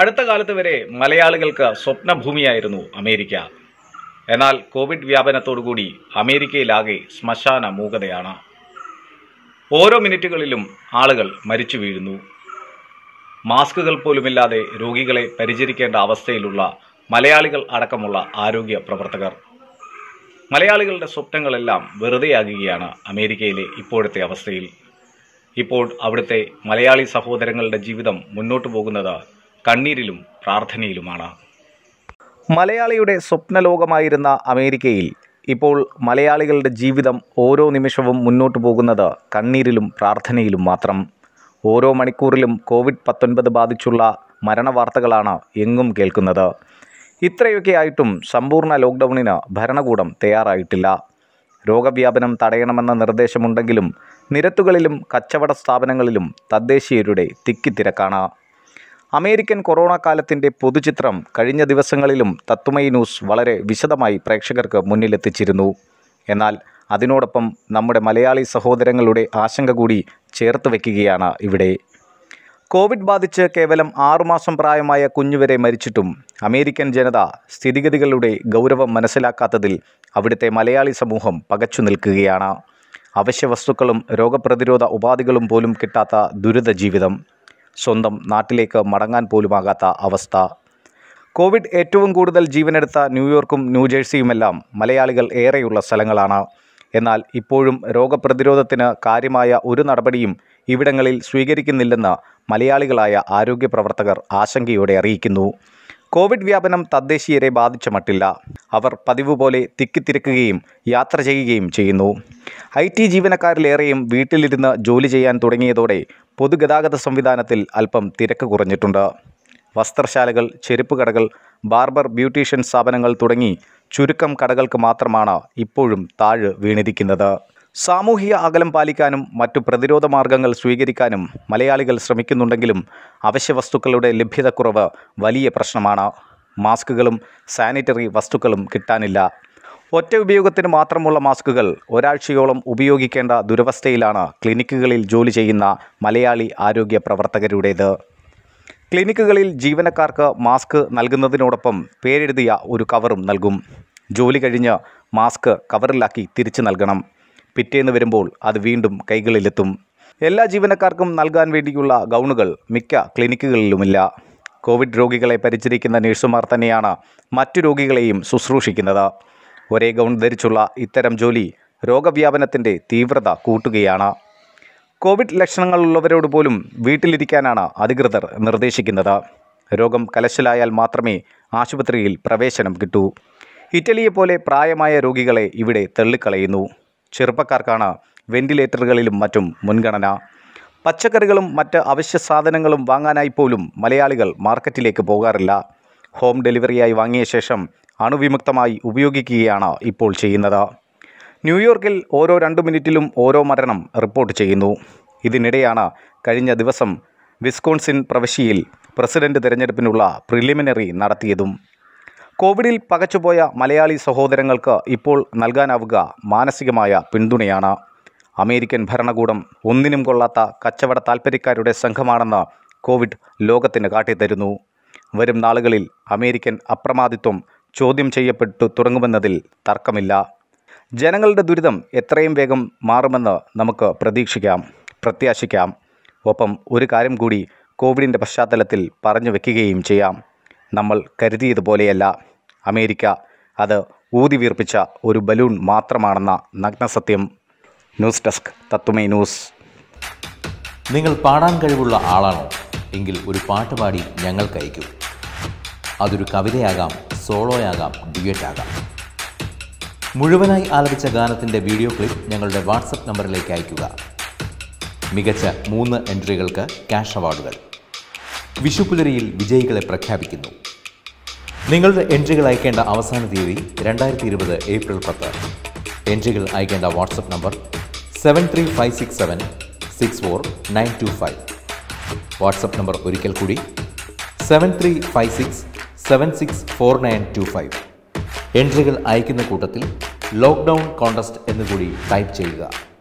അടുത്ത കാലത്ത് വരെ മലയാളികൾക്ക് സ്വപ്നഭൂമിയായിരുന്നു അമേരിക്ക എന്നാൽ കോവിഡ് വ്യാപനത്തോടുകൂടി അമേരിക്കയിലാകെ ശ്മശാന മൂകതയാണ് ഓരോ മിനിറ്റുകളിലും ആളുകൾ മരിച്ചു വീഴുന്നു മാസ്കുകൾ പോലുമില്ലാതെ രോഗികളെ പരിചരിക്കേണ്ട അവസ്ഥയിലുള്ള മലയാളികൾ അടക്കമുള്ള ആരോഗ്യ പ്രവർത്തകർ മലയാളികളുടെ സ്വപ്നങ്ങളെല്ലാം വെറുതെയാകുകയാണ് അമേരിക്കയിലെ ഇപ്പോഴത്തെ അവസ്ഥയിൽ ഇപ്പോൾ അവിടുത്തെ മലയാളി സഹോദരങ്ങളുടെ ജീവിതം മുന്നോട്ടു പോകുന്നത് കണ്ണീരിലും പ്രാർത്ഥനയിലുമാണ് മലയാളിയുടെ സ്വപ്നലോകമായിരുന്ന അമേരിക്കയിൽ ഇപ്പോൾ മലയാളികളുടെ ജീവിതം ഓരോ നിമിഷവും മുന്നോട്ടു പോകുന്നത് കണ്ണീരിലും പ്രാർത്ഥനയിലും മാത്രം ഓരോ മണിക്കൂറിലും കോവിഡ് പത്തൊൻപത് ബാധിച്ചുള്ള മരണവാർത്തകളാണ് എങ്ങും കേൾക്കുന്നത് ഇത്രയൊക്കെ ആയിട്ടും സമ്പൂർണ്ണ ലോക്ക്ഡൗണിന് ഭരണകൂടം തയ്യാറായിട്ടില്ല രോഗവ്യാപനം തടയണമെന്ന നിർദ്ദേശമുണ്ടെങ്കിലും നിരത്തുകളിലും കച്ചവട സ്ഥാപനങ്ങളിലും തദ്ദേശീയരുടെ തിക്കിത്തിരക്കാണ് അമേരിക്കൻ കൊറോണ കാലത്തിൻ്റെ പൊതുചിത്രം കഴിഞ്ഞ ദിവസങ്ങളിലും തത്വമയി ന്യൂസ് വളരെ വിശദമായി പ്രേക്ഷകർക്ക് മുന്നിലെത്തിച്ചിരുന്നു എന്നാൽ അതിനോടൊപ്പം നമ്മുടെ മലയാളി സഹോദരങ്ങളുടെ ആശങ്ക കൂടി ചേർത്ത് വയ്ക്കുകയാണ് ഇവിടെ കോവിഡ് ബാധിച്ച് കേവലം ആറുമാസം പ്രായമായ കുഞ്ഞുവരെ മരിച്ചിട്ടും അമേരിക്കൻ ജനത സ്ഥിതിഗതികളുടെ ഗൗരവം മനസ്സിലാക്കാത്തതിൽ അവിടുത്തെ മലയാളി സമൂഹം പകച്ചു നിൽക്കുകയാണ് അവശ്യ വസ്തുക്കളും രോഗപ്രതിരോധ ഉപാധികളും പോലും കിട്ടാത്ത ദുരിത ജീവിതം സ്വന്തം നാട്ടിലേക്ക് മടങ്ങാൻ പോലുമാകാത്ത അവസ്ഥ കോവിഡ് ഏറ്റവും കൂടുതൽ ജീവനെടുത്ത ന്യൂയോർക്കും ന്യൂജേഴ്സിയുമെല്ലാം മലയാളികൾ ഏറെയുള്ള സ്ഥലങ്ങളാണ് എന്നാൽ ഇപ്പോഴും രോഗപ്രതിരോധത്തിന് കാര്യമായ ഒരു നടപടിയും ഇവിടങ്ങളിൽ സ്വീകരിക്കുന്നില്ലെന്ന് മലയാളികളായ ആരോഗ്യ പ്രവർത്തകർ ആശങ്കയോടെ അറിയിക്കുന്നു കോവിഡ് വ്യാപനം തദ്ദേശീയരെ ബാധിച്ച മട്ടില്ല അവർ പതിവ് പോലെ തിക്കിത്തിരക്കുകയും യാത്ര ചെയ്യുകയും ചെയ്യുന്നു ഐ ടി ജീവനക്കാരിലേറെയും വീട്ടിലിരുന്ന് ജോലി ചെയ്യാൻ തുടങ്ങിയതോടെ പൊതുഗതാഗത സംവിധാനത്തിൽ അല്പം തിരക്ക് കുറഞ്ഞിട്ടുണ്ട് വസ്ത്രശാലകൾ ചെരുപ്പ് കടകൾ ബാർബർ ബ്യൂട്ടീഷ്യൻ സ്ഥാപനങ്ങൾ തുടങ്ങി ചുരുക്കം കടകൾക്ക് മാത്രമാണ് ഇപ്പോഴും താഴ് വീണിരിക്കുന്നത് സാമൂഹിക അകലം പാലിക്കാനും മറ്റു പ്രതിരോധ മാർഗങ്ങൾ സ്വീകരിക്കാനും മലയാളികൾ ശ്രമിക്കുന്നുണ്ടെങ്കിലും വസ്തുക്കളുടെ ലഭ്യതക്കുറവ് വലിയ പ്രശ്നമാണ് മാസ്കുകളും സാനിറ്ററി വസ്തുക്കളും കിട്ടാനില്ല ഒറ്റ ഉപയോഗത്തിന് മാത്രമുള്ള മാസ്കുകൾ ഒരാഴ്ചയോളം ഉപയോഗിക്കേണ്ട ദുരവസ്ഥയിലാണ് ക്ലിനിക്കുകളിൽ ജോലി ചെയ്യുന്ന മലയാളി ആരോഗ്യ പ്രവർത്തകരുടേത് ക്ലിനിക്കുകളിൽ ജീവനക്കാർക്ക് മാസ്ക് നൽകുന്നതിനോടൊപ്പം പേരെഴുതിയ ഒരു കവറും നൽകും ജോലി കഴിഞ്ഞ് മാസ്ക് കവറിലാക്കി തിരിച്ചു നൽകണം പിറ്റേന്ന് വരുമ്പോൾ അത് വീണ്ടും കൈകളിലെത്തും എല്ലാ ജീവനക്കാർക്കും നൽകാൻ വേണ്ടിയുള്ള ഗൗണുകൾ മിക്ക ക്ലിനിക്കുകളിലുമില്ല കോവിഡ് രോഗികളെ പരിചരിക്കുന്ന നഴ്സുമാർ തന്നെയാണ് മറ്റു രോഗികളെയും ശുശ്രൂഷിക്കുന്നത് ഒരേ ഗൗൺ ധരിച്ചുള്ള ഇത്തരം ജോലി രോഗവ്യാപനത്തിൻ്റെ തീവ്രത കൂട്ടുകയാണ് കോവിഡ് ലക്ഷണങ്ങളുള്ളവരോട് പോലും വീട്ടിലിരിക്കാനാണ് അധികൃതർ നിർദ്ദേശിക്കുന്നത് രോഗം കലശലായാൽ മാത്രമേ ആശുപത്രിയിൽ പ്രവേശനം കിട്ടൂ ഇറ്റലിയെപ്പോലെ പ്രായമായ രോഗികളെ ഇവിടെ തള്ളിക്കളയുന്നു ചെറുപ്പക്കാർക്കാണ് വെന്റിലേറ്ററുകളിലും മറ്റും മുൻഗണന പച്ചക്കറികളും മറ്റ് അവശ്യ സാധനങ്ങളും വാങ്ങാനായി പോലും മലയാളികൾ മാർക്കറ്റിലേക്ക് പോകാറില്ല ഹോം ഡെലിവറിയായി വാങ്ങിയ ശേഷം അണുവിമുക്തമായി ഉപയോഗിക്കുകയാണ് ഇപ്പോൾ ചെയ്യുന്നത് ന്യൂയോർക്കിൽ ഓരോ രണ്ട് മിനിറ്റിലും ഓരോ മരണം റിപ്പോർട്ട് ചെയ്യുന്നു ഇതിനിടെയാണ് കഴിഞ്ഞ ദിവസം വിസ്കോൺസിൻ പ്രവിശ്യയിൽ പ്രസിഡന്റ് തിരഞ്ഞെടുപ്പിനുള്ള പ്രിലിമിനറി നടത്തിയതും കോവിഡിൽ പകച്ചുപോയ മലയാളി സഹോദരങ്ങൾക്ക് ഇപ്പോൾ നൽകാനാവുക മാനസികമായ പിന്തുണയാണ് അമേരിക്കൻ ഭരണകൂടം ഒന്നിനും കൊള്ളാത്ത കച്ചവട താൽപ്പര്യക്കാരുടെ സംഘമാണെന്ന് കോവിഡ് ലോകത്തിന് കാട്ടിത്തരുന്നു വരും നാളുകളിൽ അമേരിക്കൻ അപ്രമാദിത്വം ചോദ്യം ചെയ്യപ്പെട്ടു തുടങ്ങുമെന്നതിൽ തർക്കമില്ല ജനങ്ങളുടെ ദുരിതം എത്രയും വേഗം മാറുമെന്ന് നമുക്ക് പ്രതീക്ഷിക്കാം പ്രത്യാശിക്കാം ഒപ്പം ഒരു കാര്യം കൂടി കോവിഡിൻ്റെ പശ്ചാത്തലത്തിൽ പറഞ്ഞു വയ്ക്കുകയും ചെയ്യാം നമ്മൾ കരുതിയതുപോലെയല്ല അമേരിക്ക അത് ഊതിവീർപ്പിച്ച ഒരു ബലൂൺ മാത്രമാണെന്ന നഗ്നസത്യം ന്യൂസ് ഡെസ്ക് തത്വമേ ന്യൂസ് നിങ്ങൾ പാടാൻ കഴിവുള്ള ആളാണോ എങ്കിൽ ഒരു പാട്ട് പാടി ഞങ്ങൾ അയക്കൂ അതൊരു കവിതയാകാം സോളോയാകാം ആകാം മുഴുവനായി ആലപിച്ച ഗാനത്തിൻ്റെ വീഡിയോ ക്ലിപ്പ് ഞങ്ങളുടെ വാട്സപ്പ് നമ്പറിലേക്ക് അയയ്ക്കുക മികച്ച മൂന്ന് എൻട്രികൾക്ക് ക്യാഷ് അവാർഡുകൾ വിഷുപുലരിയിൽ വിജയികളെ പ്രഖ്യാപിക്കുന്നു നിങ്ങളുടെ എൻട്രികൾ അയക്കേണ്ട അവസാന തീയതി രണ്ടായിരത്തി ഇരുപത് ഏപ്രിൽ പത്ത് എൻട്രികൾ അയക്കേണ്ട WhatsApp number seven three five six seven six four nine two five WhatsApp number ഒരിക്കൽ കൂടി seven three five six seven six four nine two five എൻട്രികൾ അയക്കുന്ന കൂട്ടത്തിൽ ലോക്ക്ഡൗൺ കോണ്ടസ്റ്റ് എന്നുകൂടി ടൈപ്പ് ചെയ്യുക